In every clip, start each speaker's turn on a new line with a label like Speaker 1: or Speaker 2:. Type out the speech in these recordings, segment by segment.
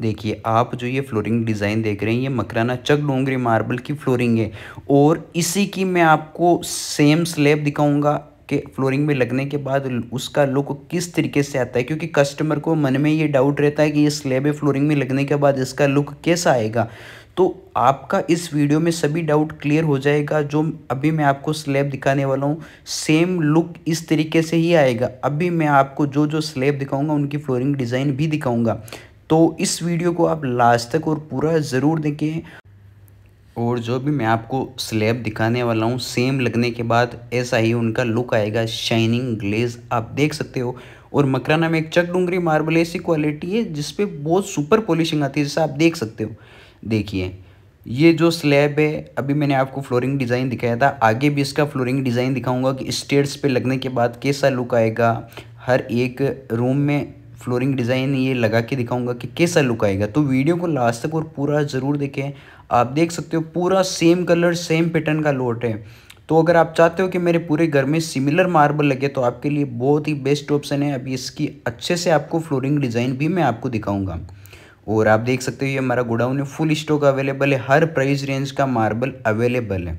Speaker 1: देखिए आप जो ये फ्लोरिंग डिज़ाइन देख रहे हैं ये मकराना चक डोंगरी मार्बल की फ्लोरिंग है और इसी की मैं आपको सेम स्लेब दिखाऊंगा कि फ्लोरिंग में लगने के बाद उसका लुक किस तरीके से आता है क्योंकि कस्टमर को मन में ये डाउट रहता है कि ये स्लेब है फ्लोरिंग में लगने के बाद इसका लुक कैसा आएगा तो आपका इस वीडियो में सभी डाउट क्लियर हो जाएगा जो अभी मैं आपको स्लेब दिखाने वाला हूँ सेम लुक इस तरीके से ही आएगा अभी मैं आपको जो जो स्लेब दिखाऊंगा उनकी फ्लोरिंग डिज़ाइन भी दिखाऊंगा तो इस वीडियो को आप लास्ट तक और पूरा ज़रूर देखें और जो भी मैं आपको स्लैब दिखाने वाला हूँ सेम लगने के बाद ऐसा ही उनका लुक आएगा शाइनिंग ग्लेज आप देख सकते हो और मकराना में एक चक डूंगरी मार्बल ऐसी क्वालिटी है जिसपे बहुत सुपर पॉलिशिंग आती है जैसा आप देख सकते हो देखिए ये जो स्लैब है अभी मैंने आपको फ्लोरिंग डिज़ाइन दिखाया था आगे भी इसका फ्लोरिंग डिज़ाइन दिखाऊंगा कि स्टेट्स पे लगने के बाद कैसा लुक आएगा हर एक रूम में फ्लोरिंग डिज़ाइन ये लगा के दिखाऊंगा कि कैसा लुक आएगा तो वीडियो को लास्ट तक और पूरा ज़रूर देखें आप देख सकते हो पूरा सेम कलर सेम पैटर्न का लोट है तो अगर आप चाहते हो कि मेरे पूरे घर में सिमिलर मार्बल लगे तो आपके लिए बहुत ही बेस्ट ऑप्शन है अभी इसकी अच्छे से आपको फ्लोरिंग डिज़ाइन भी मैं आपको दिखाऊँगा और आप देख सकते हो ये हमारा गोडाउन है फुल स्टॉक अवेलेबल है हर प्राइस रेंज का मार्बल अवेलेबल है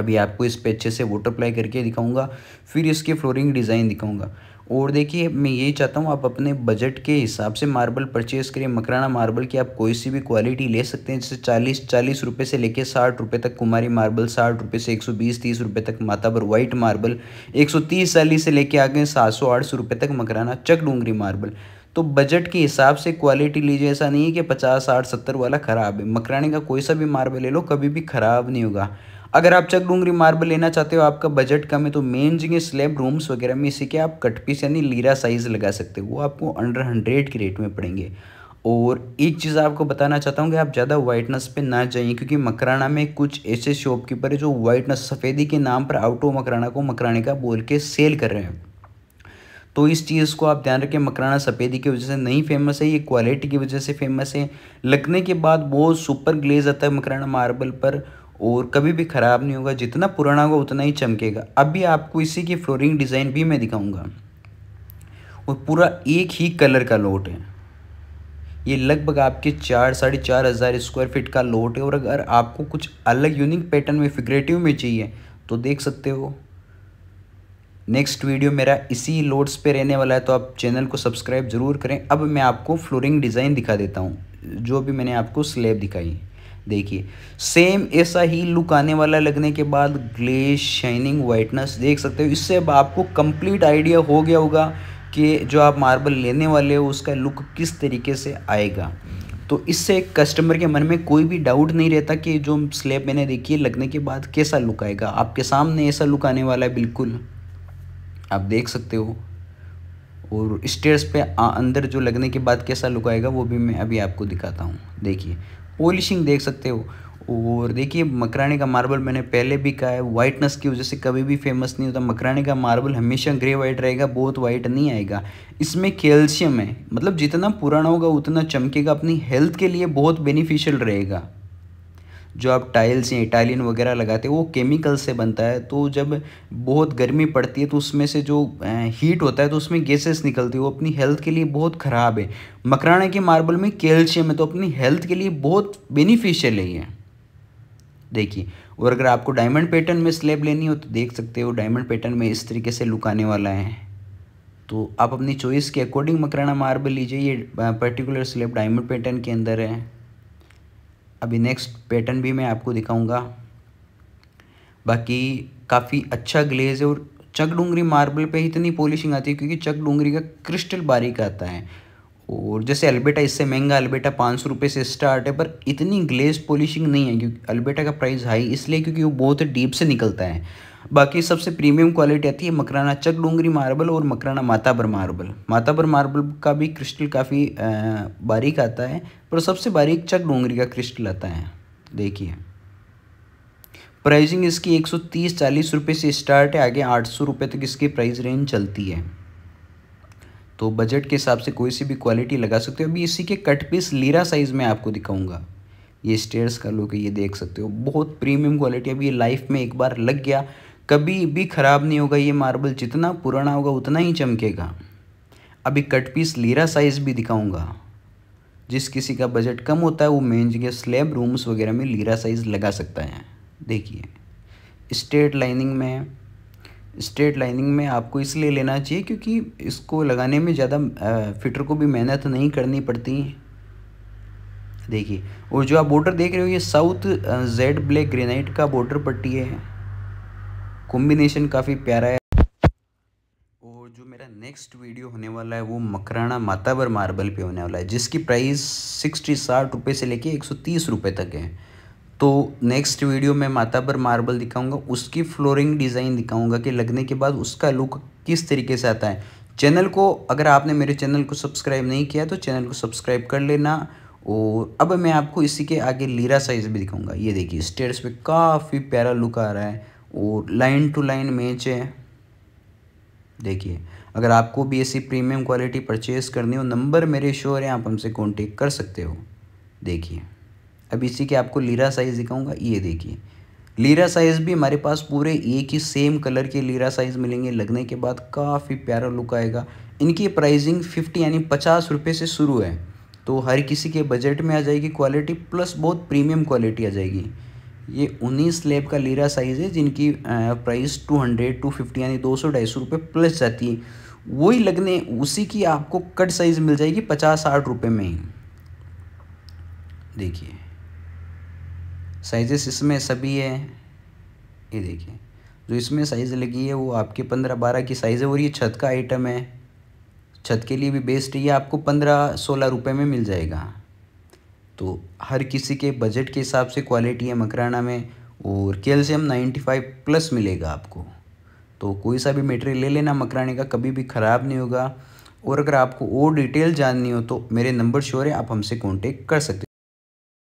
Speaker 1: अभी आपको इस पे अच्छे से वोटर अप्लाई करके दिखाऊंगा फिर इसके फ्लोरिंग डिज़ाइन दिखाऊंगा और देखिए मैं यही चाहता हूँ आप अपने बजट के हिसाब से मार्बल परचेज़ करिए मकराना मार्बल की आप कोई सी भी क्वालिटी ले सकते हैं जैसे चालीस चालीस रुपये से लेके साठ रुपये तक कुमारी मार्बल साठ रुपये से एक सौ बीस तीस रुपये तक माताबर वाइट मार्बल एक सौ तीस चालीस से लेके आ गए सात सौ आठ सौ रुपये तक मकराना चक डूंगरी मार्बल तो बजट के हिसाब से क्वालिटी लीजिए ऐसा नहीं है कि पचास साठ सत्तर वाला ख़राब है मकराने का कोई सा भी मार्बल ले लो कभी भी ख़राब नहीं होगा अगर आप चक डूंगरी मार्बल लेना चाहते हो आपका बजट कम है तो मेन जगह स्लेब रूम्स वगैरह में इसी के आप कट पीस यानी लीरा साइज़ लगा सकते हो वो आपको अंडर हंड्रेड के रेट में पड़ेंगे और एक चीज़ आपको बताना चाहता हूँ कि आप ज़्यादा वाइटनेस पे ना जाइए क्योंकि मकराना में कुछ ऐसे शॉपकीपर है जो वाइटनेस सफ़ेदी के नाम पर आउटो मकराना को मकराने का बोल के सेल कर रहे हैं तो इस चीज़ को आप ध्यान रखें मकराना सफ़ेदी की वजह से नहीं फेमस है ये क्वालिटी की वजह से फेमस है लगने के बाद बहुत सुपर ग्लेज आता है मकराना मार्बल पर और कभी भी ख़राब नहीं होगा जितना पुराना होगा उतना ही चमकेगा अब भी आपको इसी की फ्लोरिंग डिज़ाइन भी मैं दिखाऊंगा और पूरा एक ही कलर का लोट है ये लगभग आपके चार साढ़े चार हज़ार स्क्वायर फीट का लोट है और अगर आपको कुछ अलग यूनिक पैटर्न में फिगरेटिव में चाहिए तो देख सकते हो नेक्स्ट वीडियो मेरा इसी लोड्स पे रहने वाला है तो आप चैनल को सब्सक्राइब ज़रूर करें अब मैं आपको फ्लोरिंग डिज़ाइन दिखा देता हूँ जो भी मैंने आपको स्लेब दिखाई देखिए सेम ऐसा ही लुक आने वाला लगने के बाद ग्लेज शाइनिंग वाइटनेस देख सकते हो इससे अब आपको कंप्लीट आइडिया हो गया होगा कि जो आप मार्बल लेने वाले हो उसका लुक किस तरीके से आएगा तो इससे कस्टमर के मन में कोई भी डाउट नहीं रहता कि जो स्लेब मैंने देखी है लगने के बाद कैसा लुक आएगा आपके सामने ऐसा लुक आने वाला है बिल्कुल आप देख सकते हो और स्टेयर्स पे अंदर जो लगने के बाद कैसा लुक आएगा वो भी मैं अभी आपको दिखाता हूँ देखिए पॉलिशिंग देख सकते हो और देखिए मकरानी का मार्बल मैंने पहले भी कहा है वाइटनेस की वजह से कभी भी फेमस नहीं होता मकरानी का मार्बल हमेशा ग्रे वाइट रहेगा बहुत वाइट नहीं आएगा इसमें कैल्शियम है मतलब जितना पुराना होगा उतना चमकेगा अपनी हेल्थ के लिए बहुत बेनिफिशियल रहेगा जो आप टाइल्स या इटालियन वगैरह लगाते हैं वो केमिकल से बनता है तो जब बहुत गर्मी पड़ती है तो उसमें से जो हीट होता है तो उसमें गैसेस निकलती है वो अपनी हेल्थ के लिए बहुत ख़राब है मकराना के मार्बल में कैल्शियम है तो अपनी हेल्थ के लिए बहुत बेनिफिशियल है ये देखिए और अगर आपको डायमंड पैटर्न में स्लेब लेनी हो तो देख सकते हो डायमंड पैटर्न में इस तरीके से लुक आने वाला है तो आप अपनी चॉइस के अकॉर्डिंग मकराना मार्बल लीजिए ये पर्टिकुलर स्लेब डायमंड पैटर्न के अंदर है अभी नेक्स्ट पैटर्न भी मैं आपको दिखाऊंगा बाकी काफ़ी अच्छा ग्लेज है और चक डूंगरी मार्बल पे इतनी पॉलिशिंग आती है क्योंकि चक डूंगरी का क्रिस्टल बारीक आता है और जैसे अल्बेटा इससे महंगा अल्बेटा पाँच सौ रुपये से स्टार्ट है पर इतनी ग्लेज पॉलिशिंग नहीं है क्योंकि अल्बेटा का प्राइस हाई इसलिए क्योंकि वो बहुत डीप से निकलता है बाकी सबसे प्रीमियम क्वालिटी आती है मकराना चक डोंगरी मार्बल और मकराना माताबर मार्बल माताबर मार्बल का भी क्रिस्टल काफ़ी बारीक आता है पर सबसे बारीक चक डोंगरी का क्रिस्टल आता है देखिए प्राइसिंग इसकी एक सौ तीस चालीस रुपये से स्टार्ट है आगे आठ सौ रुपये तक इसकी प्राइस रेंज चलती है तो बजट के हिसाब से कोई सी भी क्वालिटी लगा सकते हो अभी इसी के कट पीस लीरा साइज़ में आपको दिखाऊंगा ये स्टेयर्स का लोग ये देख सकते हो बहुत प्रीमियम क्वालिटी अभी ये लाइफ में एक बार लग गया कभी भी ख़राब नहीं होगा ये मार्बल जितना पुराना होगा उतना ही चमकेगा अभी कट पीस लीरा साइज़ भी दिखाऊंगा जिस किसी का बजट कम होता है वो मेन जगह स्लैब रूम्स वगैरह में लीरा साइज़ लगा सकता है देखिए स्ट्रेट लाइनिंग में स्ट्रेट लाइनिंग में आपको इसलिए लेना चाहिए क्योंकि इसको लगाने में ज़्यादा फिटर को भी मेहनत नहीं करनी पड़ती देखिए और जो आप बॉर्डर देख रहे हो ये साउथ जेड ब्लैक ग्रेनाइट का बॉर्डर पट्टी है कॉम्बिनेशन काफ़ी प्यारा है और जो मेरा नेक्स्ट वीडियो होने वाला है वो मकराना मातावर मार्बल पे होने वाला है जिसकी प्राइस सिक्सटी साठ रुपये से लेके एक सौ तीस रुपये तक है तो नेक्स्ट वीडियो में माताबर मार्बल दिखाऊंगा उसकी फ्लोरिंग डिज़ाइन दिखाऊंगा कि लगने के बाद उसका लुक किस तरीके से आता है चैनल को अगर आपने मेरे चैनल को सब्सक्राइब नहीं किया तो चैनल को सब्सक्राइब कर लेना और अब मैं आपको इसी के आगे लीरा साइज़ भी दिखाऊंगा ये देखिए स्टेयर्स पे काफ़ी प्यारा लुक आ रहा है वो लाइन टू लाइन मैच है देखिए अगर आपको भी ऐसी प्रीमियम क्वालिटी परचेस करनी हो नंबर मेरे श्योर हैं आप हमसे कॉन्टेक्ट कर सकते हो देखिए अब इसी के आपको लीरा साइज़ दिखाऊंगा ये देखिए लीरा साइज़ भी हमारे पास पूरे एक ही सेम कलर के लीरा साइज़ मिलेंगे लगने के बाद काफ़ी प्यारा लुक आएगा इनकी प्राइसिंग फिफ्टी यानी पचास रुपये से शुरू है तो हर किसी के बजट में आ जाएगी क्वालिटी प्लस बहुत प्रीमियम क्वालिटी आ जाएगी ये उन्नीस स्लेब का लीरा साइज़ है जिनकी price two hundred two fifty यानी दो सौ ढाई सौ रुपये प्लस जाती है वही लगने उसी की आपको कट साइज़ मिल जाएगी पचास साठ रुपये में ही देखिए साइजेस इसमें सभी है ये देखिए जो इसमें साइज़ लगी है वो आपके पंद्रह बारह की साइज़ है और ये छत का आइटम है छत के लिए भी बेस्ट ये आपको पंद्रह सोलह रुपये में मिल जाएगा तो हर किसी के बजट के हिसाब से क्वालिटी है मकराना में और कैल्शियम नाइन्टी फाइव प्लस मिलेगा आपको तो कोई सा भी मटेरियल ले लेना मकराने का कभी भी ख़राब नहीं होगा और अगर आपको और डिटेल जाननी हो तो मेरे नंबर शोर है आप हमसे कॉन्टेक्ट कर सकते